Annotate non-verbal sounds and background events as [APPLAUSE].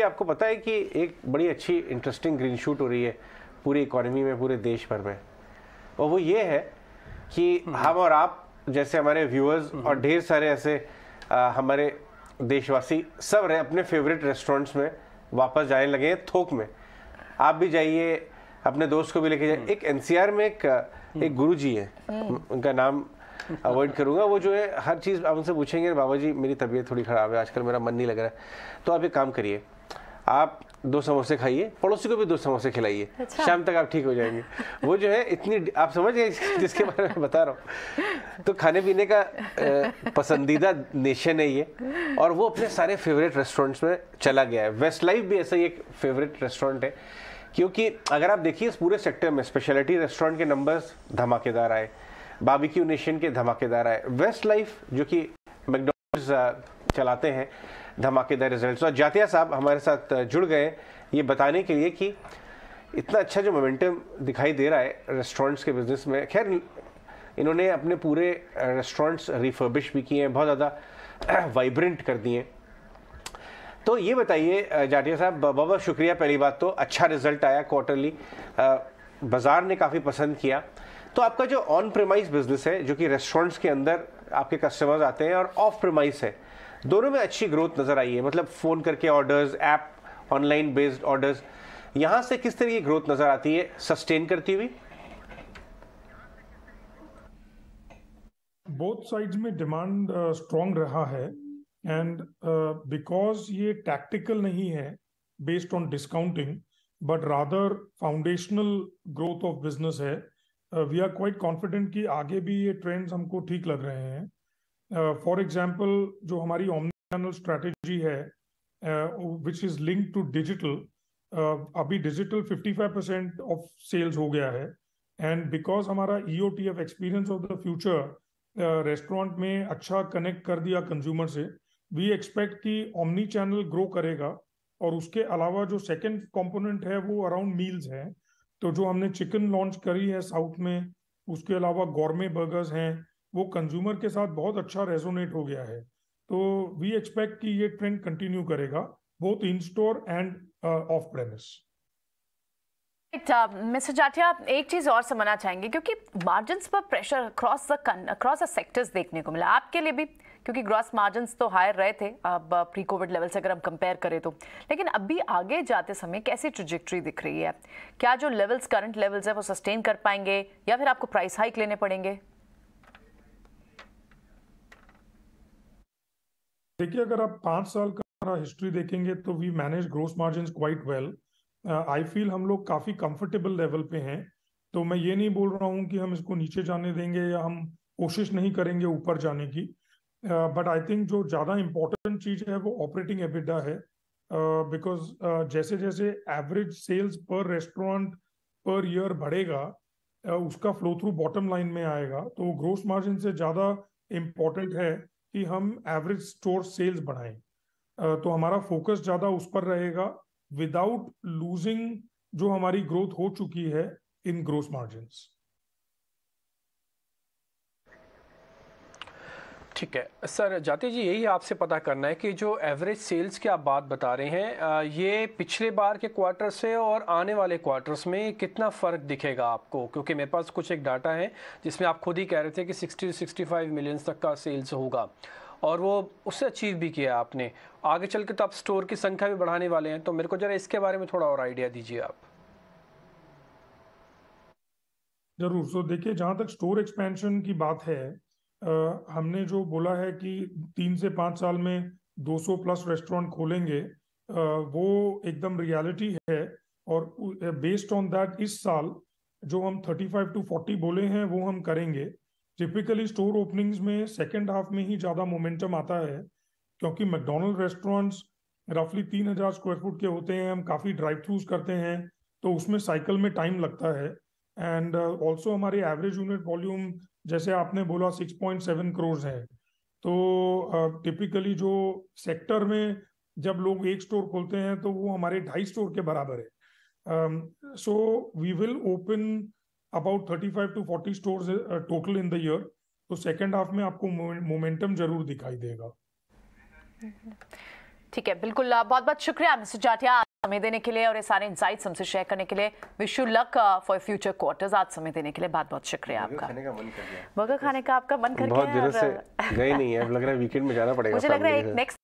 आपको पता है कि एक बड़ी अच्छी इंटरेस्टिंग ग्रीन शूट हो रही है पूरी इकोनॉमी में पूरे देश भर में और वो ये है कि हम्म। हम और आप जैसे हमारे व्यूअर्स हम्म। और ढेर सारे ऐसे आ, हमारे देशवासी सब रहे अपने फेवरेट रेस्टोरेंट्स में वापस जाने लगे हैं थोक में आप भी जाइए अपने दोस्त को भी लेके जाइए हम्म। एक एनसीआर में एक एक गुरु जी है उनका नाम अवॉइड करूंगा वो जो है हर चीज़ आप उनसे पूछेंगे बाबा जी मेरी तबीयत थोड़ी ख़राब है आजकल मेरा मन नहीं लग रहा है तो आप एक काम करिए आप दो समोसे खाइए पड़ोसी को भी दो समोसे खिलाइए अच्छा। शाम तक आप ठीक हो जाएंगे वो जो है इतनी आप समझ गए [LAUGHS] जिसके बारे में बता रहा हूँ तो खाने पीने का पसंदीदा नेशन है ये और वो अपने सारे फेवरेट रेस्टोरेंट्स में चला गया है वेस्ट लाइफ भी ऐसा ही एक फेवरेट रेस्टोरेंट है क्योंकि अगर आप देखिए इस पूरे सेक्टर में स्पेशलिटी रेस्टोरेंट के नंबर्स धमाकेदार आए बाबिक्यू नेशन के धमाकेदार आए वेस्ट लाइफ जो कि मैकडोनल्ड चलाते हैं धमाकेदार रिजल्ट और तो जातिया साहब हमारे साथ जुड़ गए ये बताने के लिए कि इतना अच्छा जो मोमेंटम दिखाई दे रहा है रेस्टोरेंट्स के बिजनेस में खैर इन्होंने अपने पूरे रेस्टोरेंट्स रिफर्बिश भी किए हैं बहुत ज़्यादा वाइब्रेंट [CLEARS THROAT] कर दिए तो ये बताइए जाटिया साहब बहुत बहुत शुक्रिया पहली बात तो अच्छा रिजल्ट आया क्वार्टरली बाज़ार ने काफ़ी पसंद किया तो आपका जो ऑन प्रेमाइज बिजनेस है जो कि रेस्टोरेंट्स के अंदर आपके कस्टमर्स आते हैं और ऑफ प्रेमाइज है दोनों में अच्छी ग्रोथ नज़र आई है मतलब फ़ोन करके orders app online based orders यहां से किस तरह की ग्रोथ नज़र आती है सस्टेन करती हुई बोथ साइड्स में डिमांड स्ट्रांग uh, रहा है एंड बिकॉज uh, ये टैक्टिकल नहीं है based on discounting but rather foundational growth of business है वी आर क्वाइट कॉन्फिडेंट कि आगे भी ये ट्रेंड्स हमको ठीक लग रहे हैं फॉर uh, एग्जाम्पल जो हमारी ऑमचैनल स्ट्रैटेजी है which is link to digital अभी डिजिटल 55 परसेंट ऑफ सेल्स हो गया है एंड बिकॉज हमारा E T F experience of the future restaurant में अच्छा कनेक्ट कर दिया कंज्यूमर से वी एक्सपेक्ट कि ओमनी चैनल ग्रो करेगा और उसके अलावा जो सेकेंड कॉम्पोनेंट है वो अराउंड मील्स हैं तो जो हमने चिकन लॉन्च करी है साउथ में उसके अलावा गॉर्मे बर्गर्स हैं वो कंज्यूमर के साथ बहुत अच्छा रेजोनेट हो गया है तो वी एक्सपेक्ट कि ये ट्रेंड कंटिन्यू करेगा both in store and off premise mister Jatia एक चीज और समझना चाहेंगे क्योंकि मार्जिन पर pressure across the across the sectors देखने को मिला आपके लिए भी क्योंकि ग्रॉस मार्जिन तो हायर रहे थे अब प्री कोविड लेवल से अगर हम कंपेयर करें तो लेकिन अभी आगे जाते समय कैसी ट्रिजेक्ट्री दिख रही है क्या जो लेवल्स करंट लेवल्स है वो सस्टेन कर पाएंगे या फिर आपको प्राइस हाइक लेने पड़ेंगे देखिए अगर आप पाँच साल का हिस्ट्री देखेंगे तो we manage gross margin quite well I feel हम लोग काफ़ी कंफर्टेबल लेवल पे हैं तो मैं ये नहीं बोल रहा हूँ कि हम इसको नीचे जाने देंगे या हम कोशिश नहीं करेंगे ऊपर जाने की बट आई थिंक जो ज़्यादा इम्पोर्टेंट चीज़ है वो ऑपरेटिंग एबिडा है बिकॉज uh, uh, जैसे जैसे average sales per restaurant per year बढ़ेगा uh, उसका फ्लो थ्रू बॉटम लाइन में आएगा तो ग्रोस मार्जिन से ज़्यादा इम्पोर्टेंट है कि हम एवरेज स्टोर सेल्स बढ़ाएं तो हमारा फोकस ज़्यादा उस पर रहेगा विदाउट लूजिंग जो हमारी ग्रोथ हो चुकी है इन ग्रोथ मार्जिन ठीक है सर जाते जी यही आपसे पता करना है कि जो एवरेज सेल्स की आप बात बता रहे हैं ये पिछले बार के क्वार्टर से और आने वाले क्वार्टर्स में कितना फ़र्क दिखेगा आपको क्योंकि मेरे पास कुछ एक डाटा है जिसमें आप खुद ही कह रहे थे कि 60 टू 65 मिलियंस तक का सेल्स होगा और वो उससे अचीव भी किया आपने आगे चल के तो आप स्टोर की संख्या भी बढ़ाने वाले हैं तो मेरे को ज़रा इसके बारे में थोड़ा और आइडिया दीजिए आप ज़रूर सो देखिए जहाँ तक स्टोर एक्सपेंशन की बात है हमने जो बोला है कि तीन से पाँच साल में 200 प्लस रेस्टोरेंट खोलेंगे वो एकदम रियलिटी है और बेस्ड ऑन दैट इस साल जो हम 35 टू 40 बोले हैं वो हम करेंगे टिपिकली स्टोर ओपनिंग्स में सेकेंड हाफ में ही ज़्यादा मोमेंटम आता है क्योंकि मैकडोनल्ड रेस्टोरेंट्स रफली तीन हजार स्क्वायर फुट के होते हैं हम काफ़ी ड्राइव थ्रूज करते हैं तो उसमें साइकिल में टाइम लगता है एंड ऑल्सो uh, हमारे एवरेज यूनिट वॉल्यूम जैसे आपने बोला सिक्स पॉइंट सेवन करोड़ है तो टिपिकली जो सेक्टर में जब लोग एक स्टोर खोलते हैं तो वो हमारे ढाई स्टोर के बराबर है so we will open about thirty five to forty store total in the year तो सेकेंड हाफ में आपको मोमेंटम जरूर दिखाई देगा ठीक है बिल्कुल बहुत बहुत शुक्रिया मिस्टर जाटिया समय देने के लिए और ये सारे इंसाइट्स हमसे शेयर करने के लिए wish you luck for future quarters आज समय देने के लिए बहुत बहुत शुक्रिया आपका बर्गर खाने का आपका मन कर गया से गई नहीं है लग रहा है वीकेंड में जाना पड़ेगा मुझे लग रहा है नेक्स्ट